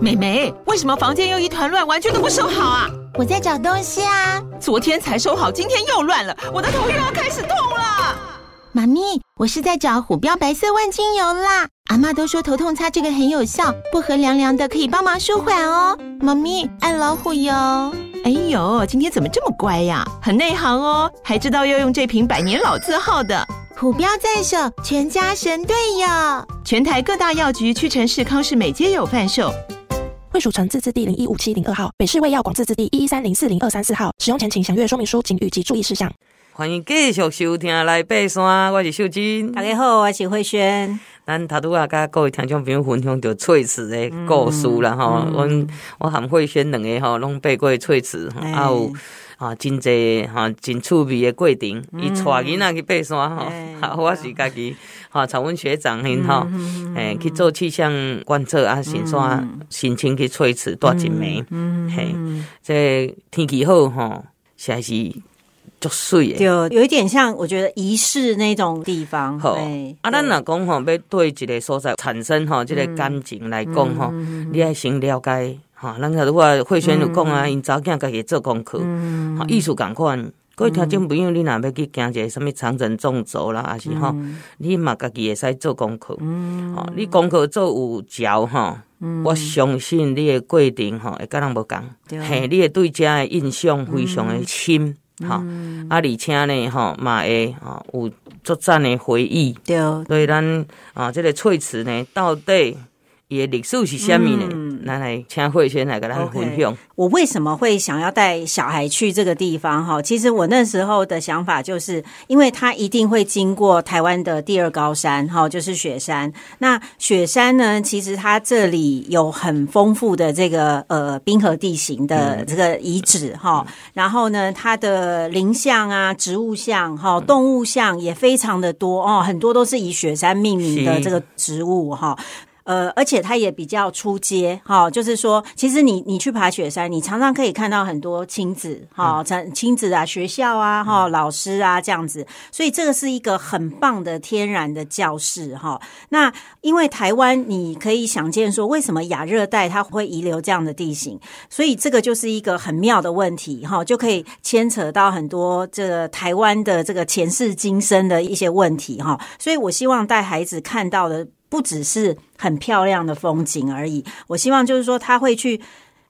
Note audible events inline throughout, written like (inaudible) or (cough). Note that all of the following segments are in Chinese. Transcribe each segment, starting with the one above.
美妹，为什么房间又一团乱，玩具都不收好啊？我在找东西啊。昨天才收好，今天又乱了，我的头又要开始痛了。妈咪，我是在找虎标白色万金油啦。阿妈都说头痛擦这个很有效，薄荷凉凉的可以帮忙舒缓哦。妈咪爱老虎油。哎呦，今天怎么这么乖呀？很内行哦，还知道要用这瓶百年老字号的。虎标在手，全家神队友。全台各大药局、屈臣氏、康氏美皆有贩售。卫署城自字地零一五七零二号、北市卫药广自字地一一三零四零二三四号，使用前请详阅说明书请及注意事项。欢迎继续收听来爬山，我是秀金。大家好，我是慧轩。咱头拄啊，跟各位听众朋友分享着翠池的故事了哈。我、我跟慧轩两个吼，拢爬过翠池哈。啊呜。啊，真济哈，真趣味的过程，伊带囡仔去爬山哈，我是家己哈，从阮学长因吼，诶，去做气象观测啊，先申请去吹一次一枚，嗯，嘿，这天气好吼，实在是作水。就有一点像，我觉得仪式那种地方。哎，啊，咱若讲吼，要对一个所在产生吼，这个感情来讲吼，你爱先了解。哈，咱遐拄啊，慧轩有讲啊，因查囝家己做功课，嗯，艺术共款。所以，听就朋友，你若要去行一个什物长城、中轴啦，还是吼，你嘛家己会使做功课。嗯，哈，你功课做有吼。嗯、我相信你的过程吼，会甲人无共，对，哈，你会对遮的印象非常的深。吼。啊，而且呢，吼嘛会吼有作战的回忆。对对所以，咱啊，即个翠池呢，到底。也历史是虾米呢？拿来请会先来个来分享。我为什么会想要带小孩去这个地方哈？其实我那时候的想法就是，因为他一定会经过台湾的第二高山哈，就是雪山。那雪山呢，其实它这里有很丰富的这个呃冰河地形的这个遗址哈。然后呢，它的林像啊、植物像、哈、动物像也非常的多哦，很多都是以雪山命名的这个植物哈。呃，而且它也比较出街哈，就是说，其实你你去爬雪山，你常常可以看到很多亲子哈，成亲子啊，学校啊，哈，老师啊这样子，所以这个是一个很棒的天然的教室哈。那因为台湾，你可以想见说，为什么亚热带它会遗留这样的地形，所以这个就是一个很妙的问题哈，就可以牵扯到很多这台湾的这个前世今生的一些问题哈。所以我希望带孩子看到的。不只是很漂亮的风景而已，我希望就是说他会去。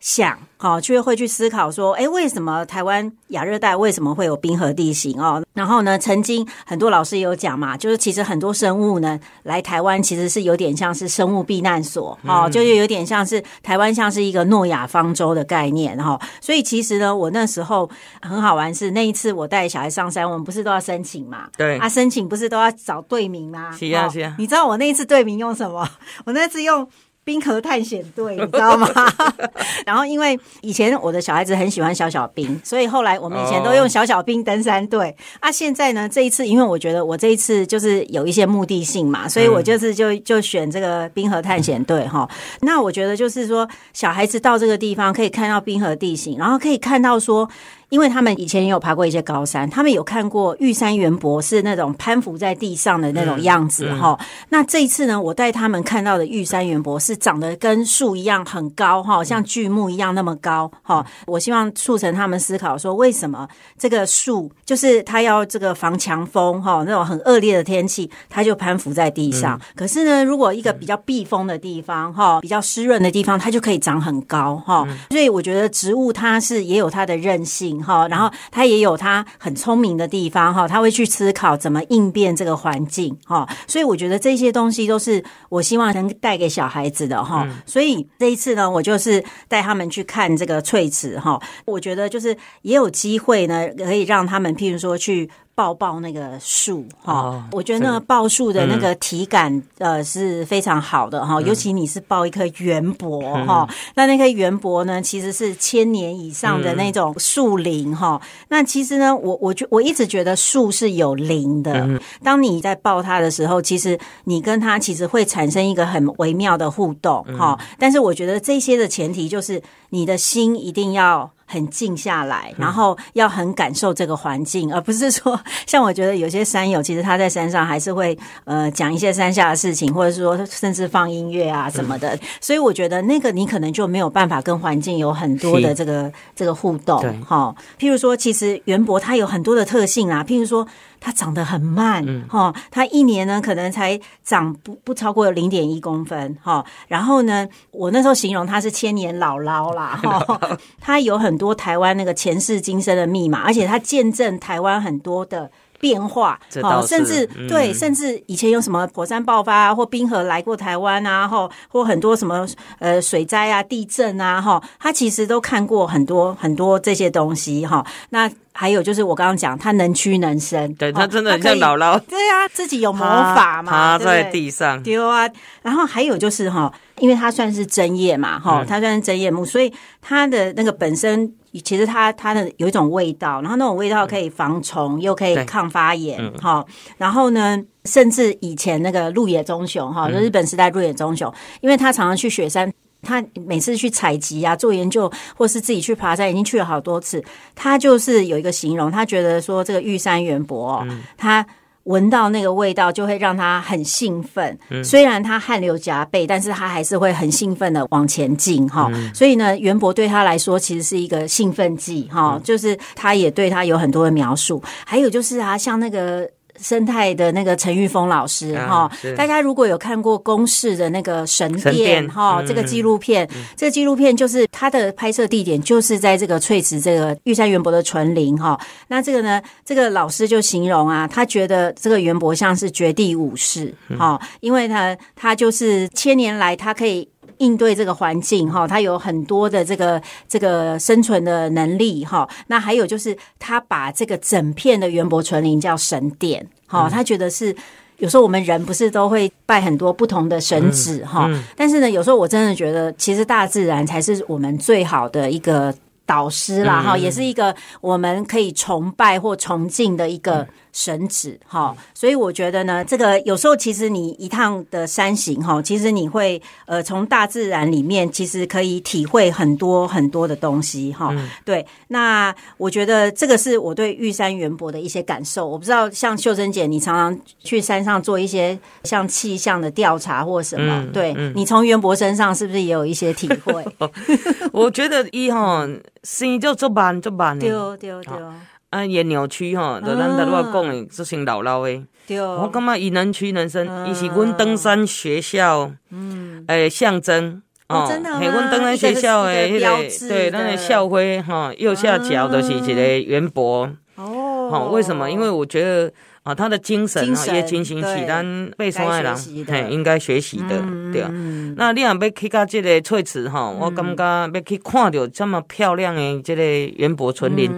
想，好，就会去思考说，哎，为什么台湾亚热带为什么会有冰河地形哦？然后呢，曾经很多老师有讲嘛，就是其实很多生物呢来台湾其实是有点像是生物避难所哦，就是有点像是台湾像是一个诺亚方舟的概念哈。所以其实呢，我那时候很好玩是那一次我带小孩上山，我们不是都要申请嘛？对，啊，申请不是都要找队名吗？是啊，是啊。你知道我那一次队名用什么？(laughs) 我那次用。冰河探险队，你知道吗？(laughs) 然后因为以前我的小孩子很喜欢小小兵，所以后来我们以前都用小小兵登山队。啊，现在呢，这一次因为我觉得我这一次就是有一些目的性嘛，所以我就是就就选这个冰河探险队哈。那我觉得就是说，小孩子到这个地方可以看到冰河地形，然后可以看到说。因为他们以前也有爬过一些高山，他们有看过玉山园博是那种攀附在地上的那种样子哈。那这一次呢，我带他们看到的玉山园博是长得跟树一样很高哈，像巨木一样那么高哈。我希望促成他们思考说，为什么这个树就是它要这个防强风哈，那种很恶劣的天气，它就攀附在地上。可是呢，如果一个比较避风的地方哈，比较湿润的地方，它就可以长很高哈。所以我觉得植物它是也有它的韧性。哈，然后他也有他很聪明的地方哈，他会去思考怎么应变这个环境哈，所以我觉得这些东西都是我希望能带给小孩子的哈，所以这一次呢，我就是带他们去看这个翠池哈，我觉得就是也有机会呢，可以让他们譬如说去。抱抱那个树哈，我觉得那抱树的那个体感呃是非常好的哈，尤其你是抱一棵元柏哈，(laughs) 那那棵元柏呢其实是千年以上的那种树林哈。那其实呢，我我觉我一直觉得树是有灵的，当你在抱它的时候，其实你跟它其实会产生一个很微妙的互动哈。但是我觉得这些的前提就是你的心一定要。很静下来，(laughs) 然后要很感受这个环境，而不是说 (laughs) 像我觉得有些山友，其实他在山上还是会呃讲一些山下的事情，或者是说甚至放音乐啊什么的。(laughs) 所以我觉得那个你可能就没有办法跟环境有很多的这个这个互动哈。譬如说，其实元博它有很多的特性啊，譬如说。它长得很慢，哈，它一年呢可能才长不不超过零点一公分，哈，然后呢，我那时候形容它是千年姥姥啦，哈，(laughs) 它有很多台湾那个前世今生的密码，而且它见证台湾很多的。变化，哦，甚至对，甚至以前有什么火山爆发或冰河来过台湾啊，哈，或很多什么呃水灾啊、地震啊，哈，他其实都看过很多很多这些东西，哈。那还有就是我刚刚讲，他能屈能伸，对，他真的很像姥、姥。对啊，自己有魔法嘛，趴在地上丢啊。然后还有就是哈，因为他算是针叶嘛，哈，他算是针叶木，所以他的那个本身。其实它它的有一种味道，然后那种味道可以防虫，又可以抗发炎，哈。然后呢，甚至以前那个陆野棕熊，哈，日本时代陆野忠熊，因为他常常去雪山，他每次去采集啊，做研究，或是自己去爬山，已经去了好多次。他就是有一个形容，他觉得说这个玉山园博，他。闻到那个味道就会让他很兴奋，虽然他汗流浃背，但是他还是会很兴奋的往前进哈。所以呢，元博对他来说其实是一个兴奋剂哈，就是他也对他有很多的描述。还有就是啊，像那个。生态的那个陈玉峰老师哈，大家如果有看过《宫室》的那个神殿哈，这个纪录片，这个纪录片就是他的拍摄地点就是在这个翠池、这个玉山元博的纯林哈。那这个呢，这个老师就形容啊，他觉得这个元博像是绝地武士哈，因为他他就是千年来他可以。应对这个环境哈，他有很多的这个这个生存的能力哈。那还有就是，他把这个整片的元博纯林叫神殿哈。他觉得是有时候我们人不是都会拜很多不同的神祇哈，但是呢，有时候我真的觉得，其实大自然才是我们最好的一个导师啦哈，也是一个我们可以崇拜或崇敬的一个。神指哈，所以我觉得呢，这个有时候其实你一趟的山行哈，其实你会呃从大自然里面其实可以体会很多很多的东西哈。对，那我觉得这个是我对玉山元博的一些感受。我不知道，像秀珍姐，你常常去山上做一些像气象的调查或什么，对你从元博身上是不是也有一些体会？(laughs) 我觉得一哈心就就慢就慢了，对对对。(laughs) 啊，也扭曲哈，就咱在路讲的，做成姥姥的。对。我感觉伊能屈能伸，伊是阮登山学校，嗯，诶，象征哦，诶，阮登山学校诶，迄个，对，那个校徽哈，右下角都是一个园博。哦。为什么？因为我觉得啊，他的精神哈，也精神起，咱备山爱人，诶，应该学习的，对啊。那你外要去到这个翠池哈，我感觉要去看到这么漂亮的这个园博村林。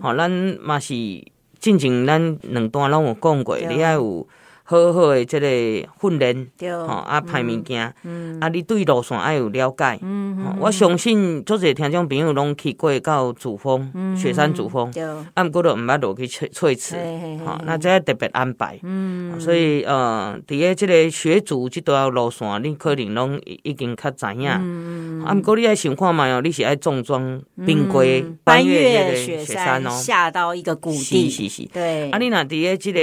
好，咱嘛是进前咱两段拢有讲过，你还有。好好诶，这个训练，吼啊，拍物件，啊，你对路线爱有了解，嗯嗯，我相信，做者听众朋友拢去过到主峰，嗯，雪山主峰，啊，毋过都毋捌落去翠一次，那即个特别安排，嗯，所以呃，第一，这个雪主即段路线，你可能拢已经较知影，嗯啊，毋过你爱想看嘛哦，你是爱重装冰柜，翻越雪山哦，下到一个谷地，对，啊，你若第一即个。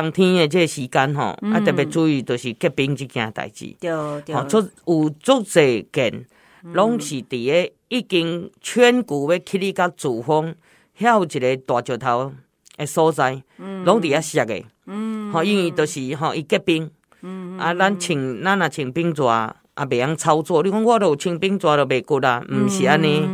冬天的这个时间吼，啊，特别注意就是结冰这件代志。对。就，有足侪件，拢是伫个已经全谷要起你个主峰，还有一个大石头的所在，拢伫遐湿的。嗯，因为都是吼一结冰。嗯，啊，咱穿咱那穿冰爪啊，袂样操作。你看我都穿冰爪都袂过啦，毋是安尼。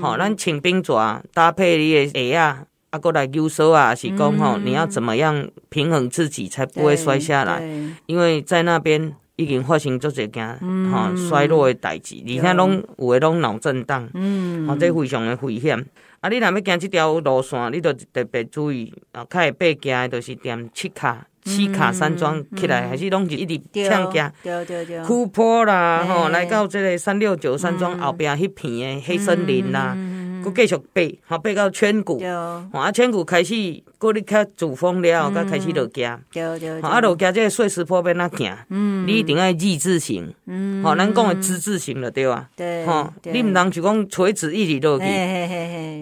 吼，咱穿冰爪搭配你的鞋啊。啊，过来忧愁啊，是讲吼，你要怎么样平衡自己才不会摔下来？因为在那边已经发生做一件吼衰落的代志，你看拢有的拢脑震荡，嗯，啊，这非常的危险。啊，你若要行这条路线，你就特别注意啊，较会爬行诶，著是点七卡七卡山庄起来，还是拢是一直上架，对枯坡啦，吼，来到这个三六九山庄后边迄片的黑森林啦。佮继续爬，吼爬到千吼啊千古开始，佮你较主峰了，后，佮开始落脚。就就，啊，落脚这碎石坡边那片，嗯，你一定要日字形，嗯，好，咱讲的之字形了，对啊，对，吼，你毋通就讲垂直一直落去，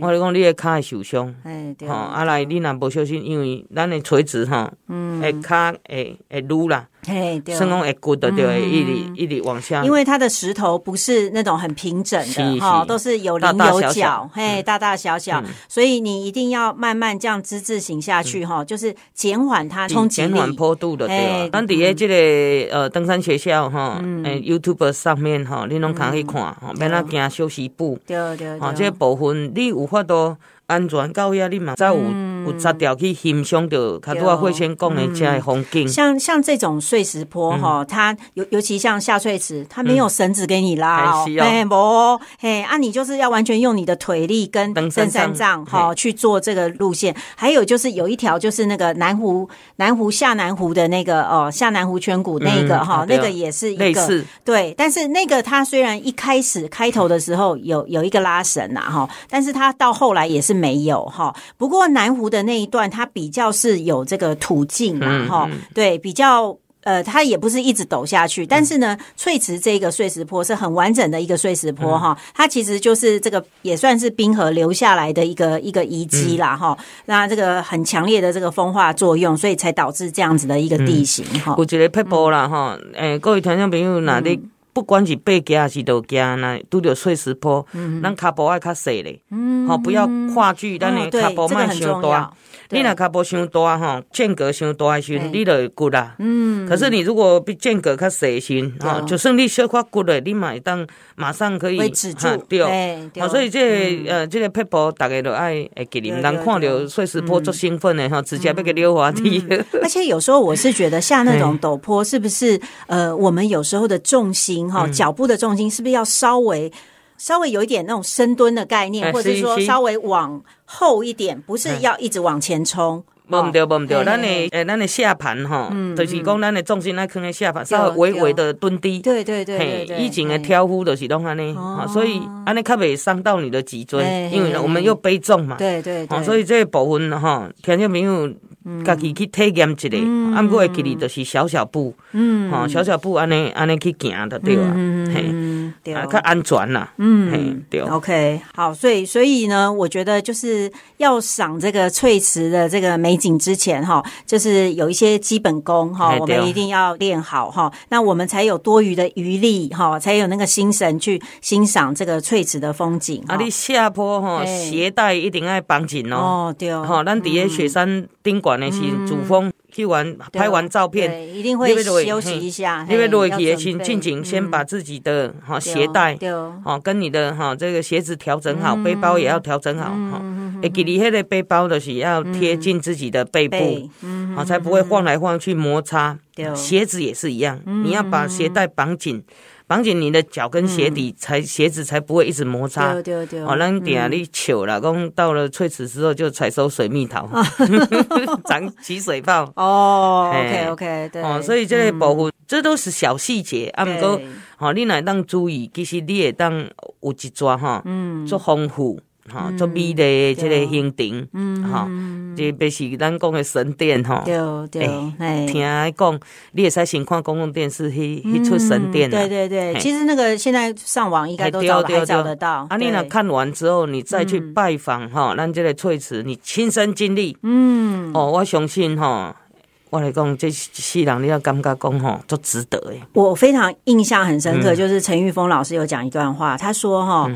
我你讲你个骹会受伤，哎，对，吼，啊来，你若无小心，因为咱的垂直，吼，嗯，诶，骹会会撸啦。嘿，对，深沟而谷的对，一里一里往下，因为它的石头不是那种很平整的，哈，都是有棱有角，嘿，大大小小，所以你一定要慢慢这样之字形下去，哈，就是减缓它冲击减缓坡度的，对。当底下这个呃登山学校哈，嗯 YouTube 上面哈，你拢可以看，免那行休息步，对对啊，这个部分你有法多安全高压力嘛，在有。有摘掉去欣赏的，他都要会先逛的，这风景。像像这种碎石坡哈，它尤尤其像下碎石，它没有绳子给你拉，哎不，嘿，啊你就是要完全用你的腿力跟登山杖哈去做这个路线。还有就是有一条就是那个南湖，南湖下南湖的那个哦，下南湖泉谷那个哈，那个也是一个对，但是那个它虽然一开始开头的时候有有一个拉绳呐哈，但是它到后来也是没有哈。不过南湖。的那一段，它比较是有这个途径嘛，哈，对，比较呃，它也不是一直陡下去，但是呢，翠池这个碎石坡是很完整的一个碎石坡，哈，它其实就是这个也算是冰河留下来的一个一个遗迹啦，哈，那这个很强烈的这个风化作用，所以才导致这样子的一个地形，哈。我觉得拍 e 了哈，诶，各位听众朋友哪里？不管是背肩还是倒肩，那都得碎石坡，咱卡步爱较细嗯好不要跨距，咱卡步慢伤多，你那卡步伤多哈，间隔伤多先，你会骨啦。嗯，可是你如果间隔较细先，哦，就算你小块骨嘞，立马一当马上可以止住，对，好，所以这呃这个跑步大家都爱，会给你们，咱看到碎石坡足兴奋的哈，直接要给溜滑梯。而且有时候我是觉得下那种 (laughs) 陡坡是不是呃我们有时候的重心。哈，脚步的重心是不是要稍微稍微有一点那种深蹲的概念，或者说稍微往后一点，不是要一直往前冲。没唔对，没唔对，咱诶，咱诶下盘哈，就是讲咱的重心来可能下盘稍微微微的蹲低，对对对，对，以前诶跳呼都是啷个呢？所以安尼特别伤到你的脊椎，因为我们又背重嘛，对对对，所以这保温了哈，天气没有。家己去体验一下，按过会记去就是小小步，哈，小小步安尼安尼去行，的，对吧？对，看安全啦。嗯，对。OK，好，所以所以呢，我觉得就是要赏这个翠池的这个美景之前哈，就是有一些基本功哈，我们一定要练好哈，那我们才有多余的余力哈，才有那个心神去欣赏这个翠池的风景。啊，你下坡哈，鞋带一定要绑紧哦。哦，对哦。哈，咱底下雪山宾馆的是主峰。去玩，拍完照片，一定会休息一下。因为如果请静静，先把自己的哈鞋带，对，哦，跟你的哈这个鞋子调整好，背包也要调整好，哈。给你的背包的是要贴近自己的背部，啊，才不会晃来晃去摩擦。鞋子也是一样，你要把鞋带绑紧。防止你的脚跟鞋底踩鞋子才不会一直摩擦，对对对，哦，让你点下力糗了，公到了脆纸之后就踩收水蜜桃，(laughs) 长起水泡。哦，OK OK，对，哦，所以这个保护，这都是小细节啊，唔过，哦，你来当注意，其实你也当有一抓哈，做防护。哈，做米的这个香嗯，哈，特别是咱讲的神殿，哈，对对对，听讲，你也在先看公共电视，去去出神殿，对对对，其实那个现在上网应该都找还找得到，啊，你呢看完之后，你再去拜访哈，咱这个翠池，你亲身经历，嗯，哦，我相信哈，我来讲，这世人你要感觉讲哈，都值得诶，我非常印象很深刻，就是陈玉峰老师有讲一段话，他说哈。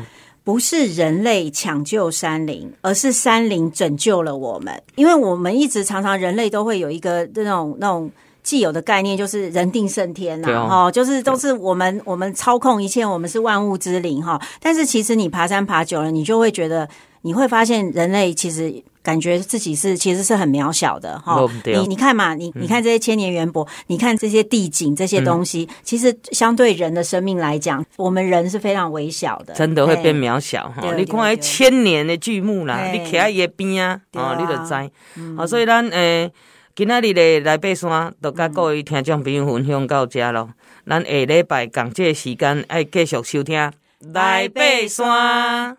不是人类抢救山林，而是山林拯救了我们。因为我们一直常常，人类都会有一个那种那种。既有的概念就是人定胜天呐，哈，就是都是我们我们操控一切，我们是万物之灵，哈。但是其实你爬山爬久了，你就会觉得，你会发现人类其实感觉自己是其实是很渺小的，哈。你你看嘛，你你看这些千年圆博，你看这些地景这些东西，其实相对人的生命来讲，我们人是非常微小的。真的会变渺小哈，你看千年的巨木啦，你徛爱一边啊，哦，你就知，啊，所以咱诶。今仔日的来爬山，就甲各位听众朋友分享到这咯。咱下礼拜同这时间，爱继续收听来爬山。